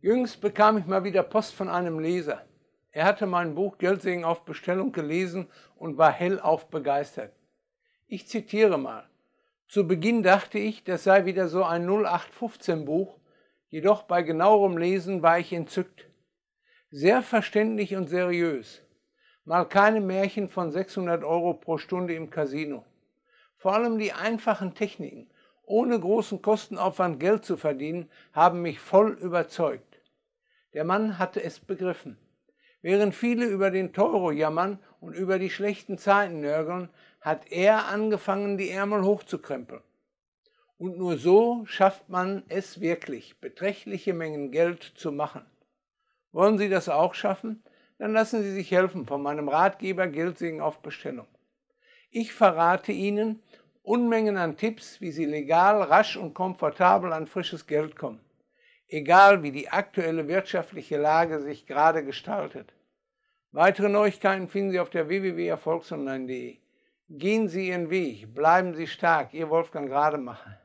Jüngst bekam ich mal wieder Post von einem Leser. Er hatte mein Buch Geldsegen auf Bestellung gelesen und war hellauf begeistert. Ich zitiere mal. Zu Beginn dachte ich, das sei wieder so ein 0815 Buch, jedoch bei genauerem Lesen war ich entzückt. Sehr verständlich und seriös. Mal keine Märchen von 600 Euro pro Stunde im Casino. Vor allem die einfachen Techniken, ohne großen Kostenaufwand Geld zu verdienen, haben mich voll überzeugt. Der Mann hatte es begriffen. Während viele über den Teuro jammern und über die schlechten Zeiten nörgeln, hat er angefangen, die Ärmel hochzukrempeln. Und nur so schafft man es wirklich, beträchtliche Mengen Geld zu machen. Wollen Sie das auch schaffen? Dann lassen Sie sich helfen von meinem Ratgeber Geldsegen auf Bestellung. Ich verrate Ihnen, Unmengen an Tipps, wie Sie legal, rasch und komfortabel an frisches Geld kommen, egal wie die aktuelle wirtschaftliche Lage sich gerade gestaltet. Weitere Neuigkeiten finden Sie auf der www.erfolgsonline.de. Gehen Sie Ihren Weg, bleiben Sie stark, Ihr Wolfgang Rademacher.